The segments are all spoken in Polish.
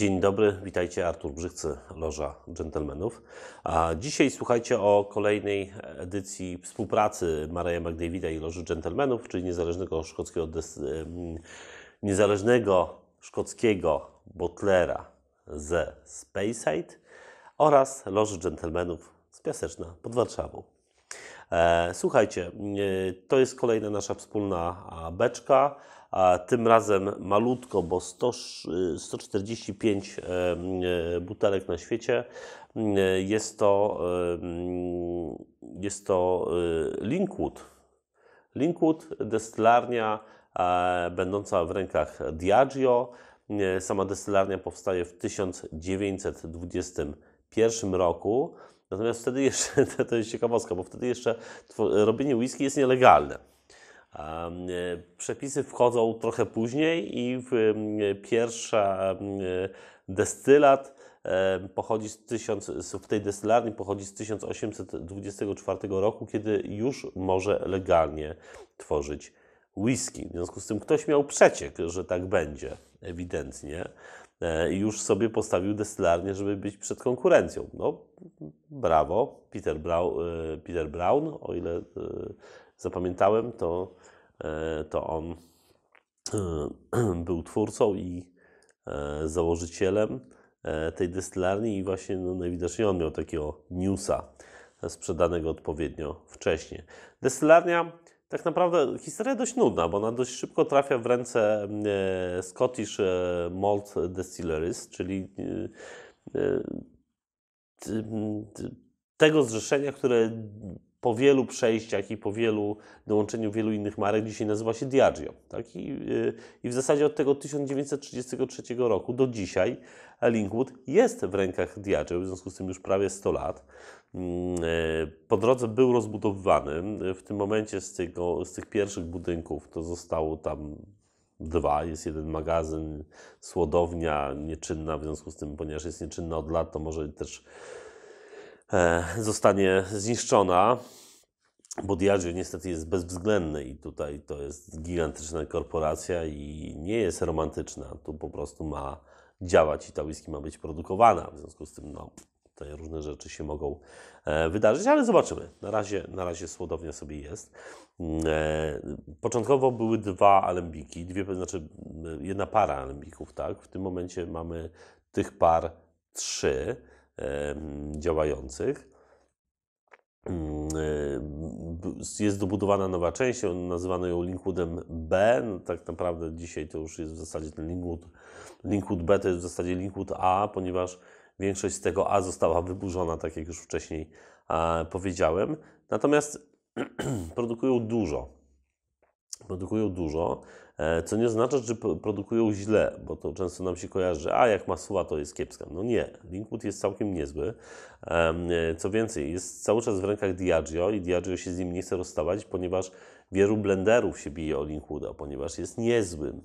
Dzień dobry, witajcie Artur Brzychcy, Loża Dżentelmenów. A dzisiaj słuchajcie o kolejnej edycji współpracy Maria McDavida i Loży Dżentelmenów, czyli niezależnego szkockiego, niezależnego szkockiego botlera ze Speyside oraz Loży Dżentelmenów z Piaseczna pod Warszawą. E, słuchajcie, e, to jest kolejna nasza wspólna beczka a tym razem malutko, bo 100, 145 y, e, butelek na świecie. E, jest to, jest to e, Linkwood. Linkwood, destylarnia będąca w rękach Diageo. Sama destylarnia powstaje w 1921 roku. Natomiast wtedy jeszcze, to jest ciekawostka, bo wtedy jeszcze robienie whisky jest nielegalne. E, przepisy wchodzą trochę później i pierwsza e, destylat pochodzi z tysiąc w tej destylarni pochodzi z 1824 roku, kiedy już może legalnie tworzyć whisky. W związku z tym ktoś miał przeciek, że tak będzie, ewidentnie. E, już sobie postawił destylarnię, żeby być przed konkurencją. No, brawo, Peter Brown, Peter Brown o ile zapamiętałem, to, e, to on e, był twórcą i e, założycielem tej destylarni i właśnie no, najwidoczniej on miał takiego newsa sprzedanego odpowiednio wcześniej Destylarnia tak naprawdę historia dość nudna, bo ona dość szybko trafia w ręce Scottish Malt Distilleries, czyli tego zrzeszenia, które po wielu przejściach i po wielu dołączeniu wielu innych marek dzisiaj nazywa się Diageo. Tak? I, y, I, w zasadzie od tego 1933 roku do dzisiaj Linkwood jest w rękach Diageo, w związku z tym już prawie 100 lat. Mm, y, po drodze był rozbudowywany. W tym momencie z, tego, z tych pierwszych budynków to zostało tam dwa. Jest jeden magazyn, słodownia nieczynna, w związku z tym, ponieważ jest nieczynna od lat, to może też e, zostanie zniszczona bo Diageo niestety jest bezwzględny i tutaj to jest gigantyczna korporacja i nie jest romantyczna. Tu po prostu ma działać i ta whisky ma być produkowana. W związku z tym, no, te różne rzeczy się mogą e, wydarzyć, ale zobaczymy. Na razie, na razie słodownia sobie jest. Mm, e, początkowo były dwa alembiki, dwie, znaczy e, jedna para alembików, tak? W tym momencie mamy tych par trzy mm, e, działających jest dobudowana nowa część, nazywano ją Linkwoodem B. No, tak naprawdę dzisiaj to już jest w zasadzie ten Linkwood. Linkwood B to jest w zasadzie Linkwood A, ponieważ większość z tego A została wyburzona, tak jak już wcześniej e, powiedziałem. Natomiast produkują dużo produkują dużo, e, co nie oznacza, że produkują źle, bo to często nam się kojarzy, że a jak masuła to jest kiepska. No nie, Linkwood jest całkiem niezły. E, co więcej, jest cały czas w rękach Diageo i Diageo się z nim nie chce rozstawać, ponieważ wielu blenderów się bije o Linkwooda, ponieważ jest niezłym,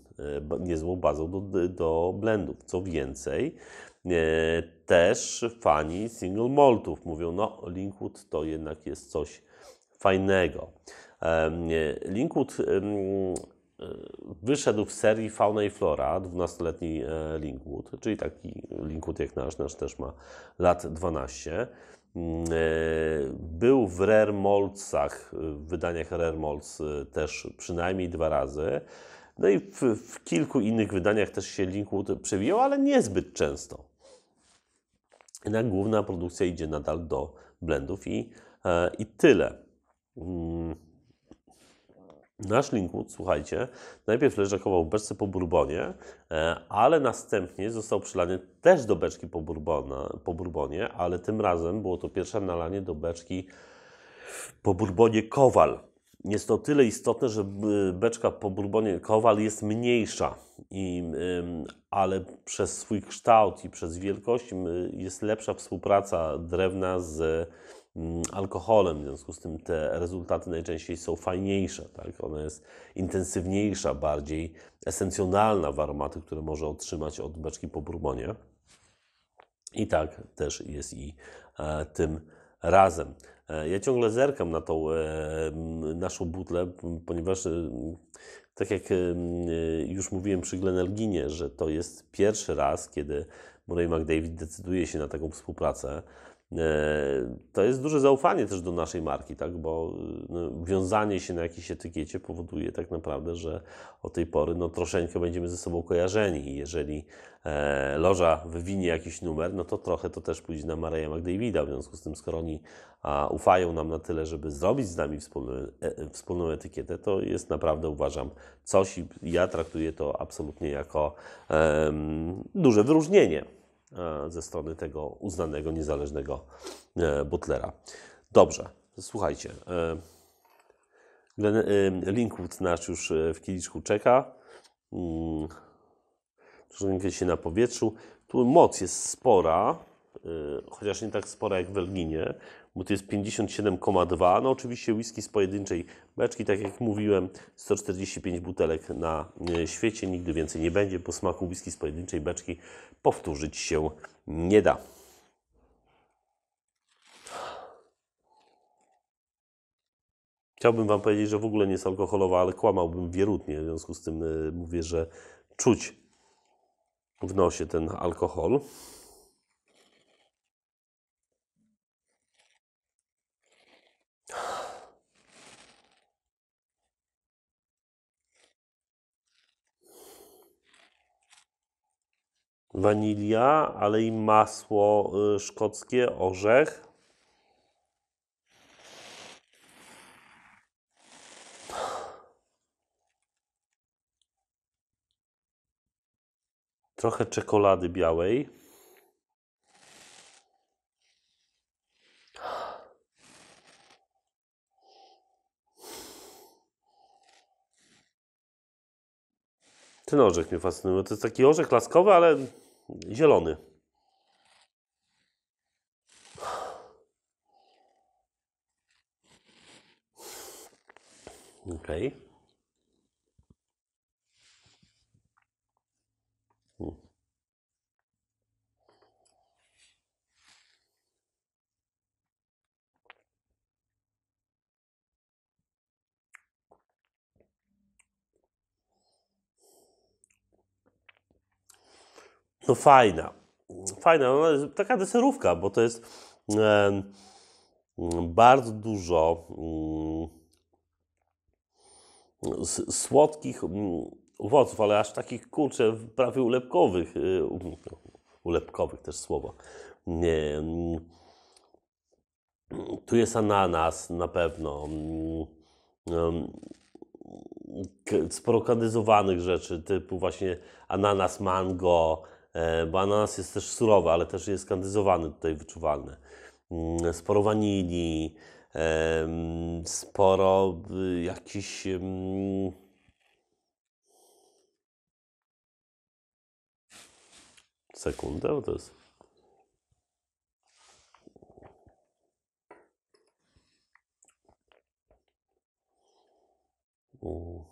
e, niezłą bazą do, do blendów. Co więcej, też fani single maltów mówią, no Linkwood to jednak jest coś fajnego. Linkwood e, wyszedł w serii Fauna i Flora, 12-letni e, Linkwood, czyli taki Linkwood jak nasz, nasz też ma lat 12. Mm, e, był w Rare Molcach, w wydaniach Rare Molc też przynajmniej dwa razy. No i w, w kilku innych wydaniach też się Linkwood przewijał, ale niezbyt często. Jednak główna produkcja idzie nadal do blendów i, i tyle. Mm, Nasz Linkwood, słuchajcie, najpierw leżakował w beczce po Bourbonie, e, ale następnie został przylany też do beczki po, Bourbona, po Bourbonie, ale tym razem było to pierwsze nalanie do beczki po Bourbonie Kowal jest to tyle istotne, że y, beczka po Bourbonie Kowal jest mniejsza, i, ale przez swój kształt i przez wielkość jest lepsza współpraca drewna z alkoholem, w związku z tym te rezultaty najczęściej są fajniejsze, tak? ona jest intensywniejsza, bardziej esencjonalna w aromaty, które może otrzymać od beczki po Bourbonie. I tak też jest i e, tym razem. E, ja ciągle zerkam na tą e, naszą butlę, ponieważ e, tak jak już mówiłem przy Glenelginie, że to jest pierwszy raz, kiedy Murray McDavid decyduje się na taką współpracę. E, to jest duże zaufanie też do naszej marki, tak? bo e, no, wiązanie się na jakiejś etykiecie powoduje tak naprawdę, że od tej pory no, troszeczkę będziemy ze sobą kojarzeni jeżeli e, loża wywinie jakiś numer, no to trochę to też pójdzie na Mareja McDavida, w związku z tym skoro oni a, ufają nam na tyle, żeby zrobić z nami wspólny, e, e, wspólną etykietę, to jest naprawdę uważam coś i ja traktuję to absolutnie jako e, duże wyróżnienie. E, ze strony tego uznanego, niezależnego e, butlera. Dobrze, słuchajcie. E, Linkwood nasz już w kieliszku czeka. Mm, troszeczkę się na powietrzu. Tu moc jest spora, chociaż nie tak spora jak w Elginie, bo to jest 57,2. No oczywiście whisky z pojedynczej beczki, tak jak mówiłem, 145 butelek na e, świecie, nigdy więcej nie będzie, po smaku whisky z pojedynczej beczki powtórzyć się nie da. Chciałbym Wam powiedzieć, że w ogóle nie jest alkoholowa, ale kłamałbym wierutnie, w związku z tym e, mówię, że czuć w nosie ten alkohol. wanilia, ale i masło y, szkockie, orzech. Trochę czekolady białej. Ten orzech mnie fascynuje. To jest taki orzech laskowy, ale Zielony. Okej. Okay. no fajna. Fajna, no, taka deserówka, bo to jest e, bardzo dużo mm, słodkich mm, owoców, ale aż takich kurczę, prawie ulepkowych. Y, ulepkowych też słowo. Nie, mm, tu jest ananas na pewno. Sporo kandyzowanych rzeczy, typu właśnie ananas, mango, E, bo ananas jest też surowy, ale też jest kandyzowany tutaj wyczuwalny. Mm, sporo wanili, e, mm, sporo y, jakichś mm, sekundę, bo to jest Mm.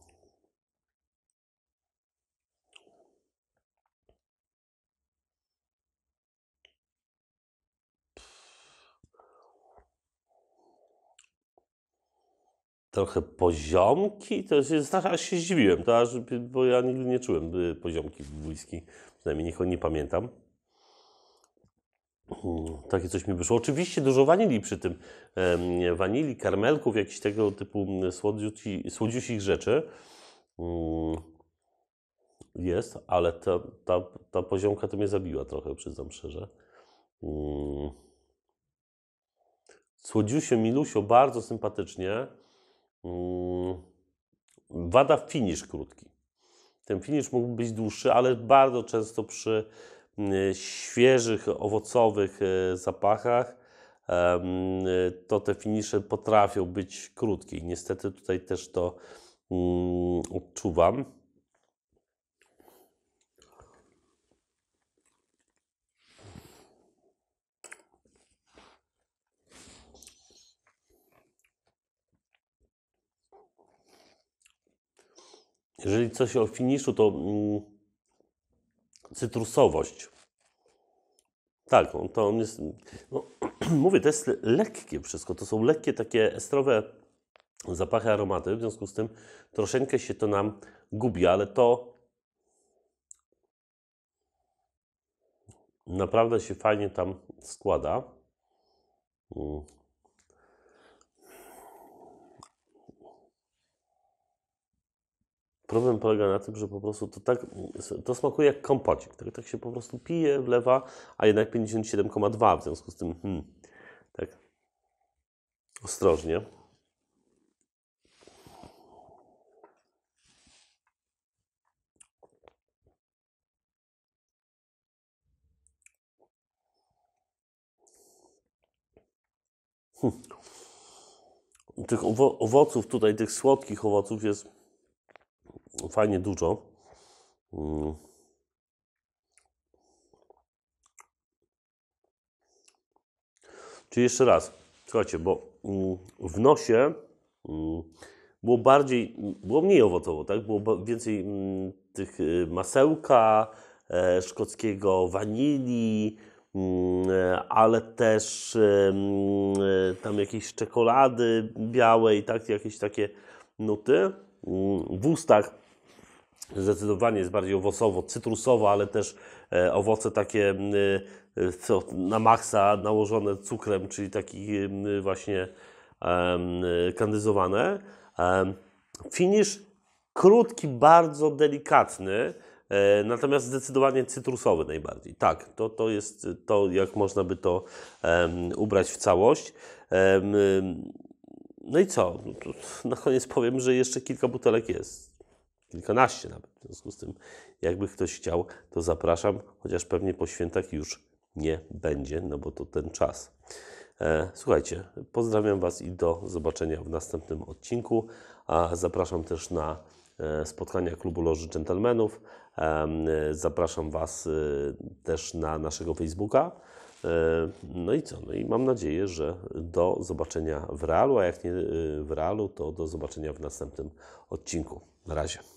trochę poziomki, to jest, aż się zdziwiłem, to aż, bo ja nigdy nie czułem y, poziomki w wójski, przynajmniej ich nie pamiętam. Hmm, takie coś mi wyszło. Oczywiście dużo wanilii przy tym. Wanilii, karmelków, jakichś tego typu słodziusi, słodziusich rzeczy. Hmm, jest, ale ta, ta, ta poziomka to mnie zabiła trochę, przyznam szczerze. Hmm. Słodziusio, Milusio, bardzo sympatycznie. Mm, wada w finisz krótki. Ten finisz mógł być dłuższy, ale bardzo często przy mm, świeżych, owocowych e, zapachach e, to te finisze potrafią być krótkie. niestety tutaj też to mm, odczuwam. jeżeli coś o finiszu, to mm, cytrusowość. Tak, on, to on jest. No, mówię, to jest lekkie wszystko. To są lekkie takie estrowe zapachy, aromaty. W związku z tym troszeczkę się to nam gubi, ale to naprawdę się fajnie tam składa. Mm. Problem polega na tym, że po prostu to tak, to smakuje jak kompocik, tak, tak się po prostu pije, wlewa, a jednak 57,2, w związku z tym, hmm, tak, ostrożnie. Hmm. Tych owo owoców tutaj, tych słodkich owoców jest fajnie dużo. Mm. Czyli jeszcze raz, słuchajcie, bo mm, w nosie mm, było bardziej, było mniej owocowo, tak? Było więcej tych y, masełka e, szkockiego, wanilii, e, ale też y, e, tam jakiejś czekolady białej, tak? Jakieś takie nuty w ustach zdecydowanie jest bardziej owocowo-cytrusowa, ale też e, owoce takie e, e, co, na maksa nałożone cukrem, czyli taki właśnie kandyzowane. Finisz krótki, bardzo delikatny, natomiast zdecydowanie cytrusowy najbardziej. Tak, to, to jest to, jak można by to ubrać w całość. No i co? No na koniec powiem, że jeszcze kilka butelek jest kilkanaście nawet. W związku z tym, jakby ktoś chciał, to zapraszam, chociaż pewnie po świętach już nie będzie, no bo to ten czas. E, słuchajcie, pozdrawiam Was i do zobaczenia w następnym odcinku. A zapraszam też na e, spotkania klubu Loży Dżentelmenów. E, zapraszam Was też na naszego Facebooka. No i co? No i mam nadzieję, że do zobaczenia w realu, a jak nie w realu, to do zobaczenia w następnym odcinku. Na razie.